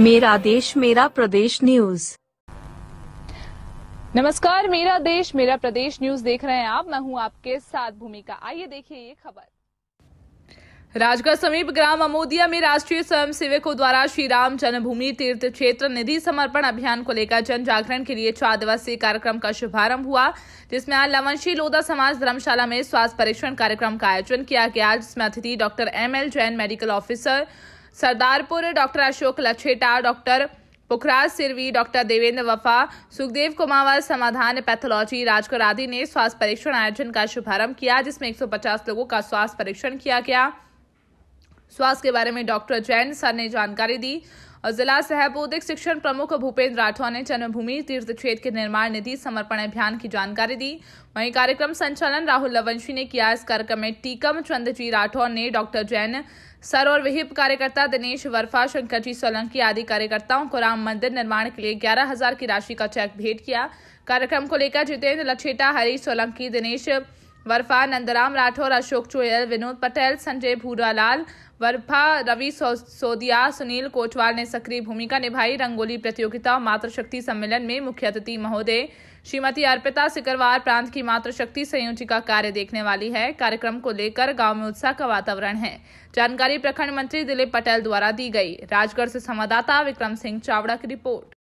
मेरा देश मेरा प्रदेश न्यूज नमस्कार मेरा देश मेरा प्रदेश न्यूज देख रहे हैं आप मैं हूं आपके साथ भूमिका आइए देखिए ये खबर राजगढ़ समीप ग्राम अमोदिया में राष्ट्रीय स्वयंसेवकों द्वारा श्री राम जन्मभूमि तीर्थ क्षेत्र निधि समर्पण अभियान को लेकर जन जागरण के लिए चार दिवसीय कार्यक्रम का शुभारंभ हुआ जिसमें आज लवनशी लोदा समाज धर्मशाला में स्वास्थ्य परीक्षण कार्यक्रम का आयोजन किया गया जिसमें अतिथि doctor M L Jain medical officer Sardarpur doctor Ashok Lacheta doctor Pukhraj Sirvi doctor Devendra Wafa Sukhdev कुमावर समाधान पैथोलॉजी राजकर आदि ने स्वास्थ्य परीक्षण आयोजन का शुभारंभ किया जिसमें 150 लोगों का स्वास्थ्य परीक्षण किया गया स्वास्थ्य के बारे में डॉक्टर जैन सर ने जानकारी दी और जिला सहबोधिक शिक्षण प्रमुख भूपेंद्र राठौर ने जन्मभूमि तीर्थ क्षेत्र के निर्माण निधि समर्पण अभियान की जानकारी दी वहीं कार्यक्रम संचालन राहुल लवंशी ने किया इस कार्यक्रम में टीकम चंद जी राठौर ने डॉक्टर जैन सर और विहिप कार्यकर्ता दिनेश वर्फा शंकर जी सोलंकी आदि कार्यकर्ताओं को राम मंदिर निर्माण के लिए ग्यारह हजार की राशि का चेक भेंट किया कार्यक्रम को लेकर जितेंद्र लछेटा हरीश सोलंकी दिनेश वर्फा नंदराम राठौर अशोक चोयल विनोद पटेल संजय भूरालाल वर्फा रवि सोदिया सुनील कोटवाल ने सक्रिय भूमिका निभाई रंगोली प्रतियोगिता मातृशक्ति सम्मेलन में मुख्य अतिथि महोदय श्रीमती अर्पिता सिकरवार प्रांत की मातृशक्ति संयोजिका कार्य देखने वाली है कार्यक्रम को लेकर गांव में उत्साह का वातावरण है जानकारी प्रखंड मंत्री दिलीप पटेल द्वारा दी गई राजगढ़ से संवाददाता विक्रम सिंह चावड़ा की रिपोर्ट